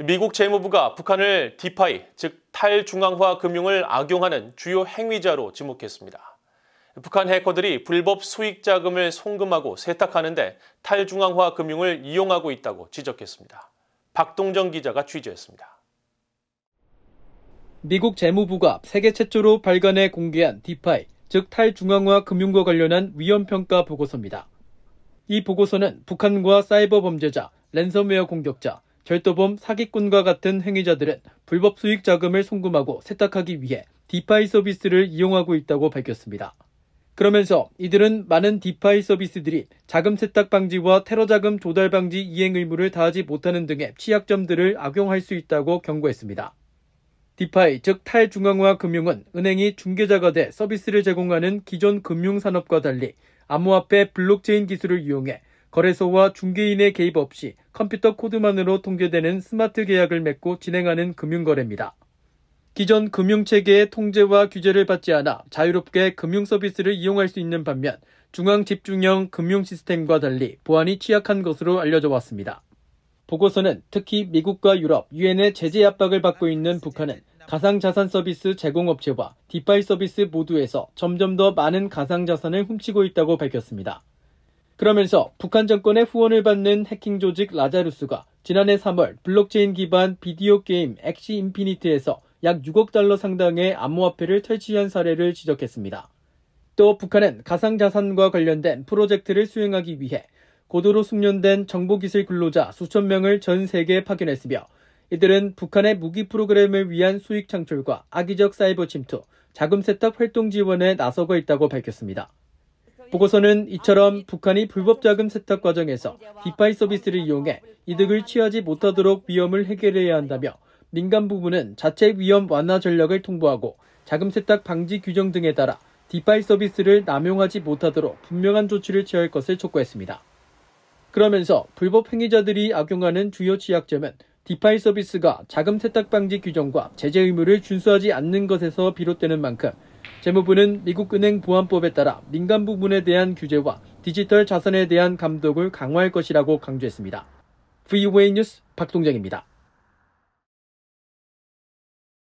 미국 재무부가 북한을 디파이, 즉 탈중앙화 금융을 악용하는 주요 행위자로 지목했습니다. 북한 해커들이 불법 수익 자금을 송금하고 세탁하는데 탈중앙화 금융을 이용하고 있다고 지적했습니다. 박동정 기자가 취재했습니다. 미국 재무부가 세계 최초로 발간해 공개한 디파이, 즉 탈중앙화 금융과 관련한 위험평가 보고서입니다. 이 보고서는 북한과 사이버 범죄자, 랜섬웨어 공격자, 절도범, 사기꾼과 같은 행위자들은 불법 수익 자금을 송금하고 세탁하기 위해 디파이 서비스를 이용하고 있다고 밝혔습니다. 그러면서 이들은 많은 디파이 서비스들이 자금 세탁 방지와 테러 자금 조달 방지 이행 의무를 다하지 못하는 등의 취약점들을 악용할 수 있다고 경고했습니다. 디파이 즉 탈중앙화 금융은 은행이 중개자가 돼 서비스를 제공하는 기존 금융 산업과 달리 암호화폐 블록체인 기술을 이용해 거래소와 중개인의 개입 없이 컴퓨터 코드만으로 통제되는 스마트 계약을 맺고 진행하는 금융거래입니다. 기존 금융체계의 통제와 규제를 받지 않아 자유롭게 금융 서비스를 이용할 수 있는 반면 중앙 집중형 금융 시스템과 달리 보안이 취약한 것으로 알려져 왔습니다. 보고서는 특히 미국과 유럽, 유엔의 제재 압박을 받고 있는 북한은 가상자산 서비스 제공업체와 디파이 서비스 모두에서 점점 더 많은 가상자산을 훔치고 있다고 밝혔습니다. 그러면서 북한 정권의 후원을 받는 해킹 조직 라자루스가 지난해 3월 블록체인 기반 비디오 게임 엑시 인피니트에서 약 6억 달러 상당의 암호화폐를 탈취한 사례를 지적했습니다. 또 북한은 가상자산과 관련된 프로젝트를 수행하기 위해 고도로 숙련된 정보기술 근로자 수천 명을 전 세계에 파견했으며 이들은 북한의 무기 프로그램을 위한 수익 창출과 악의적 사이버 침투, 자금 세탁 활동 지원에 나서고 있다고 밝혔습니다. 보고서는 이처럼 북한이 불법 자금 세탁 과정에서 디파이 서비스를 이용해 이득을 취하지 못하도록 위험을 해결해야 한다며 민간 부문은 자체 위험 완화 전략을 통보하고 자금 세탁 방지 규정 등에 따라 디파이 서비스를 남용하지 못하도록 분명한 조치를 취할 것을 촉구했습니다. 그러면서 불법 행위자들이 악용하는 주요 취약점은 디파이 서비스가 자금 세탁 방지 규정과 제재 의무를 준수하지 않는 것에서 비롯되는 만큼 재무부는 미국은행 보안법에 따라 민간 부분에 대한 규제와 디지털 자산에 대한 감독을 강화할 것이라고 강조했습니다. VOA 뉴스 박동정입니다.